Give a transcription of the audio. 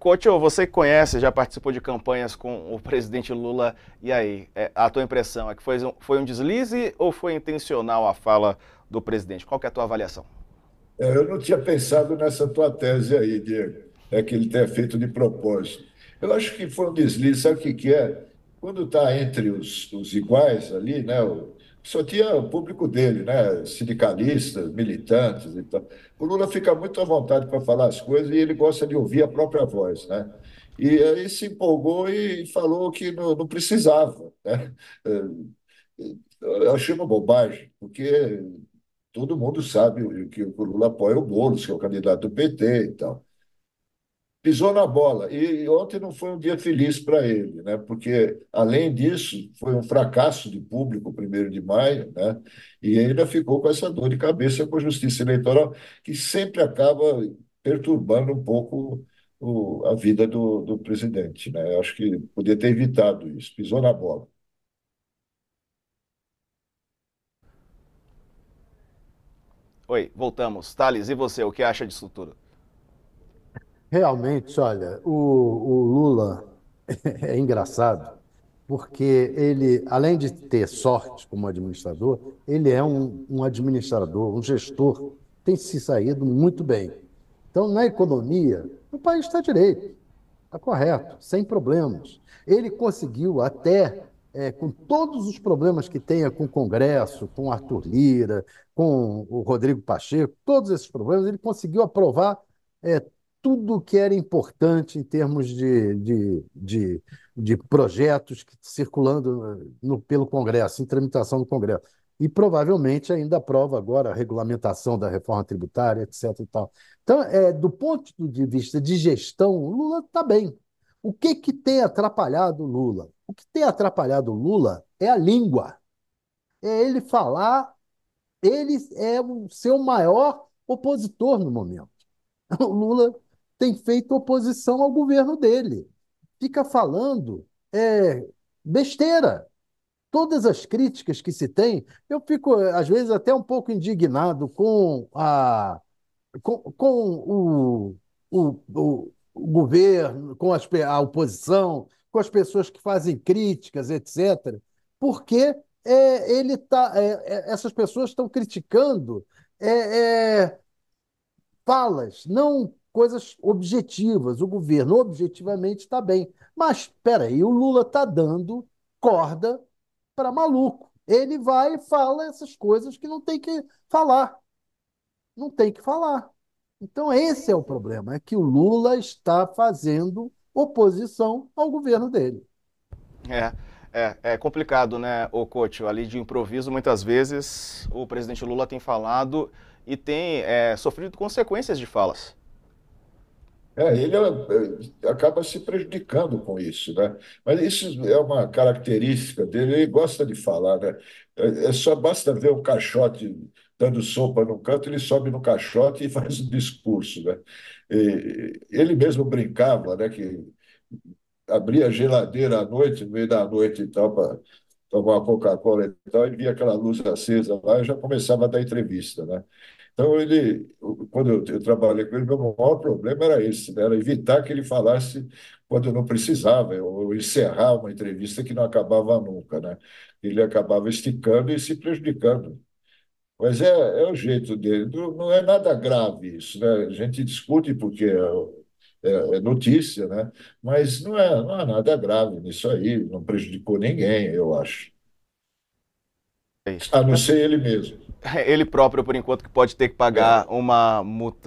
Coach, você conhece, já participou de campanhas com o presidente Lula, e aí, é, a tua impressão é que foi um, foi um deslize ou foi intencional a fala do presidente? Qual é a tua avaliação? É, eu não tinha pensado nessa tua tese aí, Diego, é que ele tenha feito de propósito. Eu acho que foi um deslize, sabe o que, que é? Quando está entre os, os, iguais ali, né, só tinha o público dele, né? sindicalistas, militantes e então. tal. O Lula fica muito à vontade para falar as coisas e ele gosta de ouvir a própria voz. Né? E aí se empolgou e falou que não, não precisava. Né? Eu achei uma bobagem, porque todo mundo sabe que o Lula apoia o Boulos, que é o candidato do PT e tal pisou na bola. E ontem não foi um dia feliz para ele, né? Porque, além disso, foi um fracasso de público, primeiro de maio, né? E ainda ficou com essa dor de cabeça com a justiça eleitoral, que sempre acaba perturbando um pouco o, a vida do, do presidente, né? Eu acho que podia ter evitado isso, pisou na bola. Oi, voltamos. Thales, e você, o que acha disso tudo? Realmente, olha, o, o Lula é engraçado, porque ele, além de ter sorte como administrador, ele é um, um administrador, um gestor, tem se saído muito bem. Então, na economia, o país está direito, está correto, sem problemas. Ele conseguiu até é, com todos os problemas que tenha com o Congresso, com Arthur Lira, com o Rodrigo Pacheco, todos esses problemas, ele conseguiu aprovar é, tudo o que era importante em termos de, de, de, de projetos que, circulando no, pelo Congresso, em tramitação do Congresso. E provavelmente ainda aprova agora a regulamentação da reforma tributária, etc. E tal. Então, é, do ponto de vista de gestão, o Lula está bem. O que, que tem atrapalhado o Lula? O que tem atrapalhado o Lula é a língua. É ele falar, ele é o seu maior opositor no momento. O Lula tem feito oposição ao governo dele. Fica falando é, besteira. Todas as críticas que se tem, eu fico, às vezes, até um pouco indignado com, a, com, com o, o, o, o governo, com as, a oposição, com as pessoas que fazem críticas, etc., porque é, ele tá, é, é, essas pessoas estão criticando é, é falas, não coisas objetivas. O governo objetivamente está bem. Mas, espera aí, o Lula está dando corda para maluco. Ele vai e fala essas coisas que não tem que falar. Não tem que falar. Então, esse é o problema, é que o Lula está fazendo oposição ao governo dele. É. É, é complicado, né, o Coach? Ali de improviso, muitas vezes o presidente Lula tem falado e tem é, sofrido consequências de falas. É, ele é, é, acaba se prejudicando com isso, né? Mas isso é uma característica dele, ele gosta de falar, né? É, é só basta ver o caixote dando sopa no canto, ele sobe no caixote e faz um discurso, né? E, ele mesmo brincava, né, que abria a geladeira à noite, no meio da noite e tal, então, para tomar uma Coca-Cola e tal, e via aquela luz acesa lá, e já começava a dar entrevista, né? Então ele quando eu, eu trabalhei com ele, meu maior problema era esse, né? era evitar que ele falasse quando eu não precisava, ou encerrar uma entrevista que não acabava nunca. Né? Ele acabava esticando e se prejudicando. Mas é, é o jeito dele, não, não é nada grave isso. Né? A gente discute porque é, é, é notícia, né? mas não é, não é nada grave nisso aí, não prejudicou ninguém, eu acho. É A não ser ele mesmo ele próprio, por enquanto, que pode ter que pagar é. uma multa